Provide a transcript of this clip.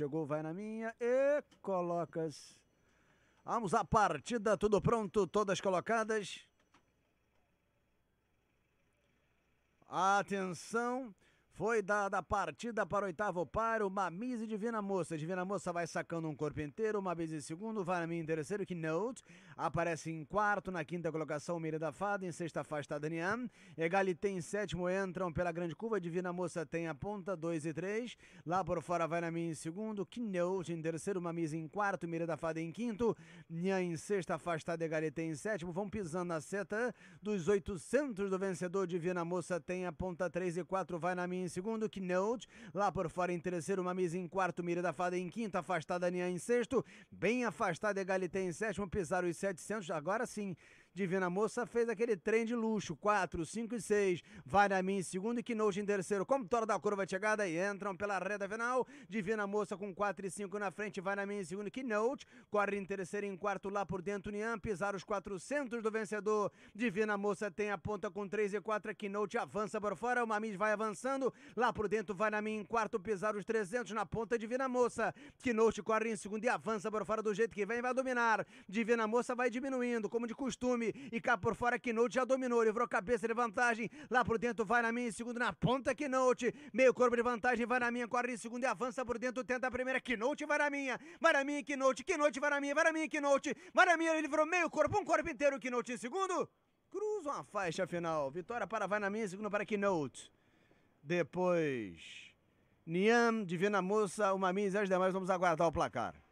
Chegou, vai na minha e colocas. Vamos à partida, tudo pronto, todas colocadas. Atenção. Foi dada a partida para o oitavo par, o Mamise e Divina Moça. Divina Moça vai sacando um corpo inteiro, Mamise em segundo, Varami em terceiro, Keynote. Aparece em quarto, na quinta colocação, Mira da Fada, em sexta afastada nian Egalité em sétimo, entram pela grande curva, Divina Moça tem a ponta, dois e três. Lá por fora, Varami em segundo, Keynote em terceiro, Mamise em quarto, Mira da Fada em quinto. nian em sexta afastada, Egalité em sétimo. Vão pisando na seta dos 800 do vencedor, Divina Moça tem a ponta, três e quatro, vai na minha segundo, Knowles. Lá por fora em terceiro, Mamiz em quarto, mira da fada em quinto, afastada Nian em sexto. Bem afastada é Galité em sétimo, pisaram e 700. Agora sim, Divina Moça fez aquele trem de luxo, 4, 5 e 6. Varami em segundo e Kinoji em terceiro. Como Toro da Curva chegada e entram pela reta final. Divina Moça com 4 e 5 na frente, vai Varami em segundo e Note Corre em terceiro e em quarto lá por dentro, Nian Pisar os 400 do vencedor. Divina Moça tem a ponta com 3 e 4. A Kinoji avança por fora, o Mamis vai avançando. Lá por dentro, vai Varami em quarto, pisar os 300 na ponta, Divina Moça. Note corre em segundo e avança por fora do jeito que vem, vai dominar. Divina Moça vai diminuindo, como de costume volume e cá por fora Keynote já dominou, livrou cabeça de vantagem, lá por dentro vai na minha, em segundo na ponta Keynote, meio corpo de vantagem, vai na minha, corre em segundo e avança por dentro, tenta a primeira, Keynote vai na minha, vai na minha Keynote, Keynote vai na minha, vai na minha Keynote, vai na minha, ele livrou meio corpo, um corpo inteiro Keynote em segundo, cruzam a faixa final, vitória para vai na minha, segundo para Keynote. Depois, Niam, Divina Moça, Umami e as demais, vamos aguardar o placar.